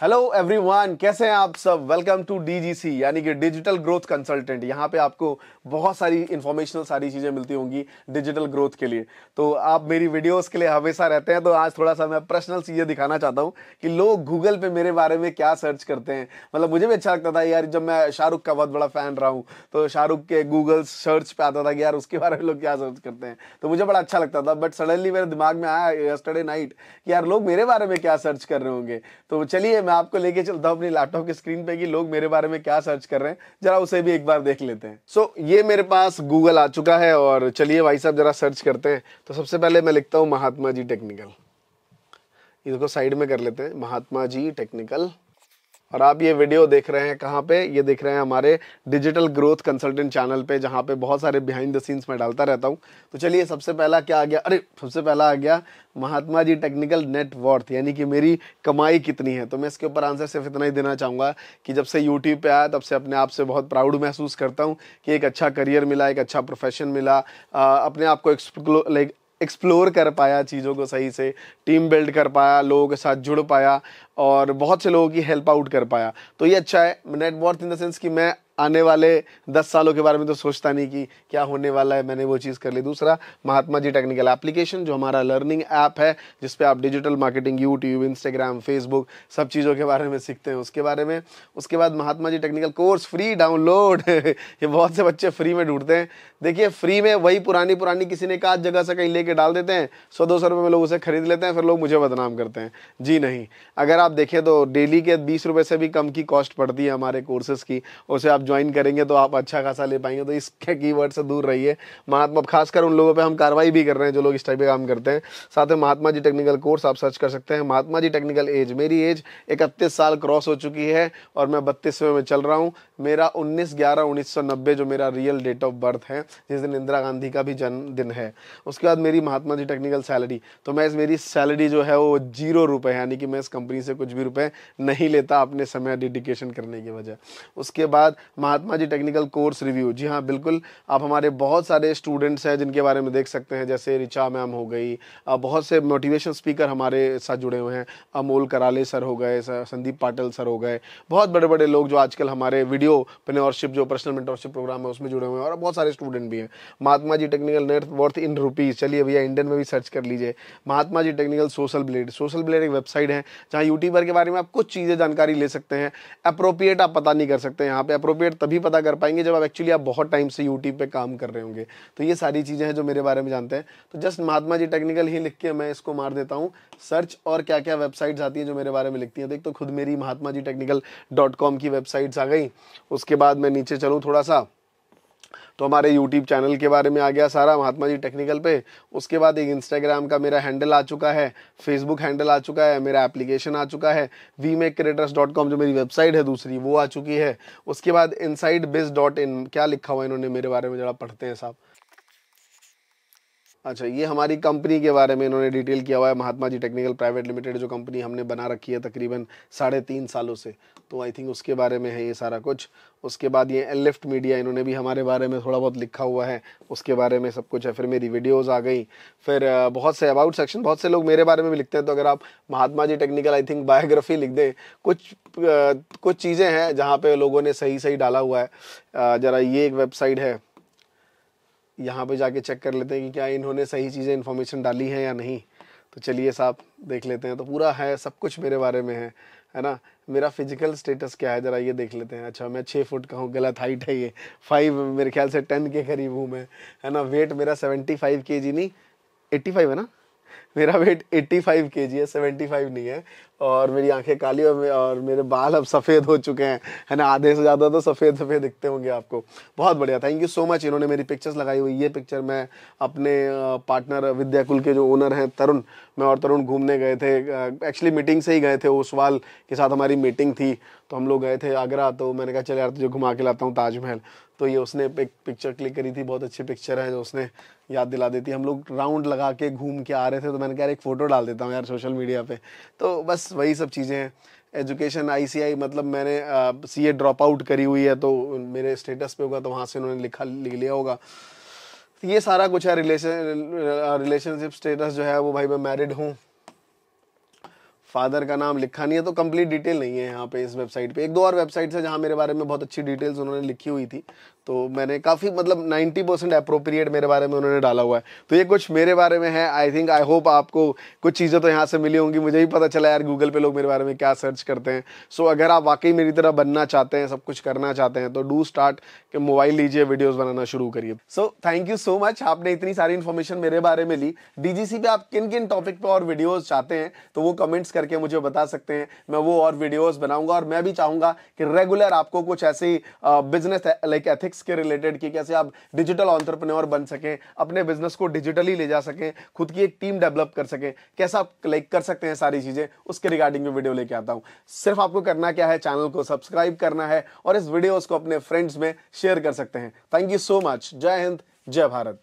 hello everyone कैसे हैं आप सब वेलकम टू डीजीसी यानी कि डिजिटल ग्रोथ कंसल्टेंट यहाँ पे आपको बहुत सारी इन्फॉर्मेशनल सारी चीज़ें मिलती होंगी डिजिटल ग्रोथ के लिए तो आप मेरी वीडियोस के लिए हमेशा रहते हैं तो आज थोड़ा सा मैं पर्सनल चीज़ें दिखाना चाहता हूँ कि लोग गूगल पे मेरे बारे में क्या सर्च करते हैं मतलब मुझे भी अच्छा लगता था यार जब मैं शाहरुख का बहुत बड़ा फ़ैन रहा हूँ तो शाहरुख के गूगल सर्च पर आता था कि यार उसके बारे में लोग क्या सर्च करते हैं तो मुझे बड़ा अच्छा लगता था बट सडनली मेरे दिमाग में आया यस्टरडे नाइट कि यार लोग मेरे बारे में क्या सर्च कर रहे होंगे तो चलिए मैं आपको लेके चलता हूँ अपनी लैपटॉप की स्क्रीन पे कि लोग मेरे बारे में क्या सर्च कर रहे हैं जरा उसे भी एक बार देख लेते हैं सो so, ये मेरे पास गूगल आ चुका है और चलिए भाई साहब जरा सर्च करते हैं तो सबसे पहले मैं लिखता हूँ महात्मा जी टेक्निकल इसको साइड में कर लेते हैं महात्मा जी टेक्निकल और आप ये वीडियो देख रहे हैं कहाँ पे ये देख रहे हैं हमारे डिजिटल ग्रोथ कंसल्टेंट चैनल पे जहाँ पे बहुत सारे बिहाइंड द सीन्स मैं डालता रहता हूँ तो चलिए सबसे पहला क्या आ गया अरे सबसे पहला आ गया महात्मा जी टेक्निकल नेटवर्थ यानी कि मेरी कमाई कितनी है तो मैं इसके ऊपर आंसर सिर्फ इतना ही देना चाहूँगा कि जब से यूट्यूब पर आया तब से अपने आप से बहुत प्राउड महसूस करता हूँ कि एक अच्छा करियर मिला एक अच्छा प्रोफेशन मिला अपने आप को एक्सप्लो लाइक एक्सप्लोर कर पाया चीज़ों को सही से टीम बिल्ड कर पाया लोगों के साथ जुड़ पाया और बहुत से लोगों की हेल्प आउट कर पाया तो ये अच्छा है नेटवर्थ इन द सेंस कि मैं आने वाले दस सालों के बारे में तो सोचता नहीं कि क्या होने वाला है मैंने वो चीज़ कर ली दूसरा महात्मा जी टेक्निकल एप्लीकेशन जो हमारा लर्निंग ऐप है जिस पे आप digital marketing YouTube Instagram Facebook सब चीज़ों के बारे में सीखते हैं उसके बारे में उसके बाद Mahatma ji technical course free download ये बहुत से बच्चे फ्री में ढूंढते हैं देखिए फ्री में वही पुरानी पुरानी किसी ने कहा जगह से कहीं लेके डाल देते हैं सौ दो सौ रुपये में लोग उसे खरीद लेते हैं फिर लोग मुझे बदनाम करते हैं जी नहीं अगर आप देखें तो डेली के बीस रुपये से भी कम की कॉस्ट पड़ती है हमारे कोर्सेज़ की उसे आप ज्वाइन करेंगे तो आप अच्छा खासा ले पाएंगे तो इसके की से दूर रहिए महात्मा खासकर उन लोगों पर हम कार्रवाई भी कर रहे हैं जो लोग इस टाइप के काम करते हैं साथ में महात्मा जी टेक्निकल कोर्स आप सर्च कर सकते हैं महात्मा जी टेक्निकल एज मेरी एज इकतीस साल क्रॉस हो चुकी है और मैं बत्तीसवें में चल रहा हूँ मेरा उन्नीस ग्यारह उन्नीस सौ नब्बे जो मेरा रियल डेट ऑफ बर्थ है जिस दिन इंदिरा गांधी का भी जन्मदिन है उसके बाद मेरी महात्मा जी टेक्निकल सैलरी तो मैं इस मेरी सैलरी जो है वो जीरो रुपये यानी कि मैं इस कंपनी से कुछ भी रुपये नहीं लेता अपने समय डेडिकेशन करने की वजह उसके बाद Mahatma ji technical course review जी हाँ बिल्कुल आप हमारे बहुत सारे स्टूडेंट्स हैं जिनके बारे में देख सकते हैं जैसे रिचा मैम हो गई बहुत से मोटिवेशन स्पीकर हमारे साथ जुड़े हुए हैं अमोल कराले सर हो गए संदीप पाटिल सर हो गए बहुत बड़े बड़े लोग जो आजकल हमारे वीडियो प्रनोरशिप जो पर्सनल मेंटरशिप प्रोग्राम है उसमें जुड़े हुए हैं और बहुत सारे स्टूडेंट भी हैं Mahatma ji technical net worth in rupees चलिए भैया इंडियन में भी सर्च कर लीजिए Mahatma ji technical social blade social blade एक वेबसाइट है जहाँ यूट्यूबर के बारे में आप कुछ चीज़ें जानकारी ले सकते हैं अप्रोप्रिएट आप पता नहीं कर सकते यहाँ पे अप्रोप्रिएट वेट तभी पता कर पाएंगे जब आप एक्चुअली आप बहुत टाइम से यूट्यूब पे काम कर रहे होंगे तो ये सारी चीज़ें हैं जो मेरे बारे में जानते हैं तो जस्ट महात्मा जी टेक्निकल ही लिख के मैं इसको मार देता हूँ सर्च और क्या क्या वेबसाइट्स आती हैं जो मेरे बारे में लिखती हैं देख तो खुद मेरी Mahatma ji technical dot com की वेबसाइट्स आ गई उसके बाद मैं नीचे चलूँ थोड़ा सा तो हमारे यूट्यूब चैनल के बारे में आ गया सारा महात्मा जी टेक्निकल पे उसके बाद एक इंस्टाग्राम का मेरा हैंडल आ चुका है फेसबुक हैंडल आ चुका है मेरा एप्लीकेशन आ चुका है वी मेक डॉट कॉम जो मेरी वेबसाइट है दूसरी वो आ चुकी है उसके बाद इनसाइड डॉट इन क्या लिखा हुआ इन्होंने मेरे बारे में जरा पढ़ते हैं साहब अच्छा ये हमारी कंपनी के बारे में इन्होंने डिटेल किया हुआ है Mahatma ji technical private limited जो कंपनी हमने बना रखी है तकरीबन साढ़े तीन सालों से तो आई थिंक उसके बारे में है ये सारा कुछ उसके बाद ये एल लिफ्ट मीडिया इन्होंने भी हमारे बारे में थोड़ा बहुत लिखा हुआ है उसके बारे में सब कुछ है फिर मेरी वीडियोज़ आ गई फिर बहुत से अबाउट सेक्शन बहुत से लोग मेरे बारे में भी लिखते हैं तो अगर आप Mahatma ji technical I think biography लिख दें कुछ कुछ चीज़ें हैं जहाँ पर लोगों ने सही सही डाला हुआ है ज़रा ये एक वेबसाइट है यहाँ पे जाके चेक कर लेते हैं कि क्या इन्होंने सही चीज़ें इन्फॉर्मेशन डाली है या नहीं तो चलिए साहब देख लेते हैं तो पूरा है सब कुछ मेरे बारे में है है ना मेरा फिजिकल स्टेटस क्या है ज़रा ये देख लेते हैं अच्छा मैं छः फुट का हूँ गलत हाइट है ये फाइव मेरे ख्याल से टेन के करीब हूँ मैं है ना वेट मेरा सेवेंटी फाइव के जी नहीं एट्टी फाइव है ना मेरा वेट एट्टी फाइव के जी है सेवेंटी फाइव नहीं है और मेरी आंखें काली और, और मेरे बाल अब सफ़ेद हो चुके हैं है ना आधे से ज़्यादा तो सफ़ेद सफ़ेद दिखते होंगे आपको बहुत बढ़िया थैंक यू सो मच इन्होंने मेरी पिक्चर्स लगाई हुई ये पिक्चर मैं अपने पार्टनर विद्याकुल के जो ओनर हैं तरुण मैं और तरुण घूमने गए थे एक्चुअली मीटिंग से ही गए थे उसवाल के साथ हमारी मीटिंग थी तो हम लोग गए थे आगरा तो मैंने कहा चल यार तुझे घुमा के लाता हूँ ताजमहल तो ये उसने एक पिक्चर क्लिक करी थी बहुत अच्छी पिक्चर है जो उसने याद दिला देती हम लोग राउंड लगा के घूम के आ रहे थे तो मैंने कहा यार एक फ़ोटो डाल देता हूँ यार सोशल मीडिया पे तो बस वही सब चीज़ें हैं एजुकेशन आईसीआई मतलब मैंने सी ए ड्रॉप आउट करी हुई है तो मेरे स्टेटस पे होगा तो वहाँ से उन्होंने लिखा लिख लिया होगा ये सारा कुछ है रिलेशन रिलेशनशिप स्टेटस जो है वो भाई मैं मैरिड हूँ फादर का नाम लिखा नहीं है तो कंप्लीट डिटेल नहीं है यहाँ पे इस वेबसाइट पे एक दो और वेबसाइट है जहाँ मेरे बारे में बहुत अच्छी डिटेल्स उन्होंने लिखी हुई थी तो मैंने काफ़ी मतलब 90 परसेंट अप्रोप्रिएट मेरे बारे में उन्होंने डाला हुआ है तो ये कुछ मेरे बारे में है आई थिंक आई होप आपको कुछ चीज़ें तो यहाँ से मिली होंगी मुझे ही पता चला यार गूगल पे लोग मेरे बारे में क्या सर्च करते हैं सो so, अगर आप वाकई मेरी तरह बनना चाहते हैं सब कुछ करना चाहते हैं तो डू स्टार्ट के मोबाइल लीजिए वीडियोज़ बनाना शुरू करिए so thank you so much आपने इतनी सारी इन्फॉर्मेशन मेरे बारे में ली डी पे आप किन किन टॉपिक पर और वीडियोज़ चाहते हैं तो वो कमेंट्स कर करके मुझे बता सकते हैं मैं वो और वीडियोस बनाऊंगा और मैं भी चाहूंगा कि रेगुलर आपको कुछ ऐसी बिजनेस लाइक एथिक्स के रिलेटेड कि कैसे आप डिजिटल ऑन्टरप्रनोर बन सकें अपने बिजनेस को डिजिटली ले जा सकें खुद की एक टीम डेवलप कर सकें कैसा आप लाइक कर सकते हैं सारी चीज़ें उसके रिगार्डिंग में वीडियो लेके आता हूँ सिर्फ आपको करना क्या है चैनल को सब्सक्राइब करना है और इस वीडियोज़ को अपने फ्रेंड्स में शेयर कर सकते हैं थैंक यू सो मच जय हिंद जय भारत